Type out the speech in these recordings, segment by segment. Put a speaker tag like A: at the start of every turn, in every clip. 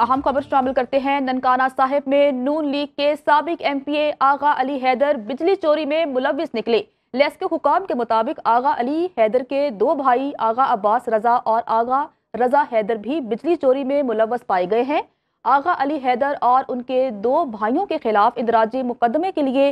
A: अहम खबर शामिल करते हैं ननकाना साहिब में नून लीग के सबक M P A Agha Ali Haider बिजली चोरी में मुलविस निकले लेस के हुकाम के मुताबिक आगा अली हैदर के दो भाई आगा अब्बास रजा और आगा रजा हैदर भी बिजली चोरी में मुलवस पाए गए हैं आगा अली हैदर और उनके दो भाइयों के खिलाफ इंदराजी मुकदमे के लिए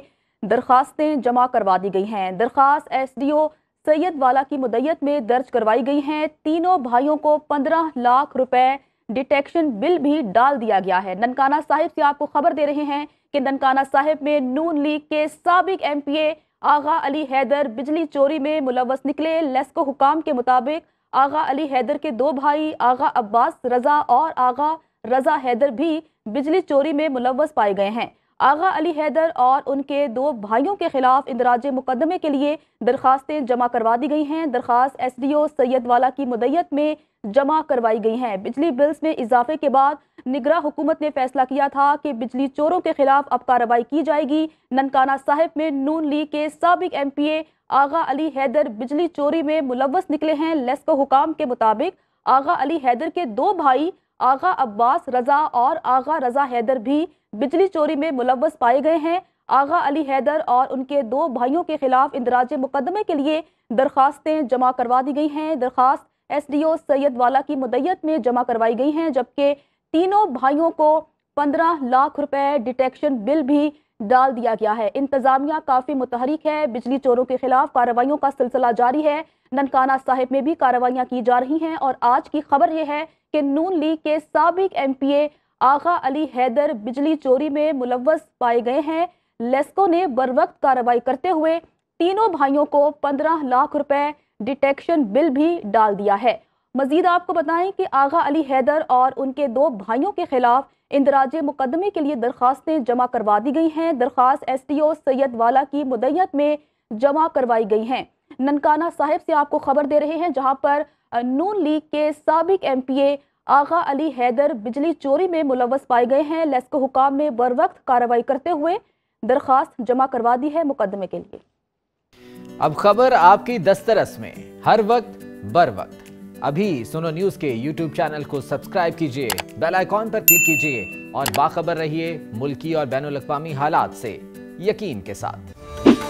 A: दरख्वास्तें जमा करवा दी गई हैं दरखास्त एस डी ओ सैयद वाला की मुदैत में दर्ज करवाई गई हैं तीनों भाइयों को पंद्रह लाख रुपए डिटेक्शन बिल भी डाल दिया गया है ननकाना साहिब से आपको खबर दे रहे हैं कि ननकाना साहिब में नून लीग के सबक M P A Agha Ali Haider बिजली चोरी में मुलवस निकले लेस्को हुकाम के मुताबिक आगा अली हैदर के दो भाई आगा अब्बास रजा और आगा रजा हैदर भी बिजली चोरी में मुलवस पाए गए हैं आगा अली हैदर और उनके दो भाइयों के खिलाफ इंदराज मुकदमे के लिए दरखास्तें जमा करवा दी गई हैं दरखास्त एस डी ओ सैयद वाला की मदैत में जमा करवाई गई हैं बिजली बिल्स में इजाफे के बाद निगरा हुकूमत ने फैसला किया था कि बिजली चोरों के खिलाफ अब कार्रवाई की जाएगी ननकाना साहिब में नून लीग के सबक M P A Agha Ali Haider बिजली चोरी में मुलवस निकले हैं लेस्को हुकाम के मुताबिक आगा अली हैदर के दो भाई आगा अब्बास रज़ा और आगा रज़ा हैदर भी बिजली चोरी में मुलवस पाए गए हैं आगा अली हैदर और उनके दो भाइयों के खिलाफ इंदराज मुकदमे के लिए दरखास्तें जमा करवा दी गई हैं दरखास्त एस डी ओ सैयद वाला की मुदैत में जमा करवाई गई हैं जबकि तीनों भाइयों को पंद्रह लाख रुपए डिटेक्शन बिल भी डाल दिया गया है इंतजामिया काफ़ी मुतहरिक है बिजली चोरों के खिलाफ कार्रवाइयों का सिलसिला जारी है ननकाना साहिब में भी कार्रवाइयाँ की जा रही हैं और आज की खबर यह है कि नून लीग के सबक M P A Agha Ali Haider बिजली चोरी में मुलवस पाए गए हैं लेस्को ने बर वक्त कार्रवाई करते हुए तीनों भाइयों को पंद्रह लाख रुपए डिटेक्शन बिल भी डाल दिया है मजीद आपको बताएं कि आगा अली हैदर और उनके दो भाइयों के खिलाफ इंदराज मुकदमे के लिए दरख्वास्तें जमा करवा दी गई हैं दरख्वास्त एस टी ओ सैयद वाला की मुदैत में जमा करवाई गई हैं ननकाना साहिब से आपको खबर दे रहे हैं जहां पर नून लीग के सबक M P A Agha Ali Haider बिजली चोरी में मुलवस पाए गए हैं लेस्को हुकाम ने बर वक्त कार्रवाई करते हुए दरख्वास्त जमा करवा दी है मुकदमे के लिए
B: अब खबर आपकी दस्तरस में हर वक्त बर वक्त अभी सुनो न्यूज के यूट्यूब चैनल को सब्सक्राइब कीजिए बेल आइकॉन पर क्लिक कीजिए और बाखबर रहिए मुल्की और बैन अवी हालात से यकीन के साथ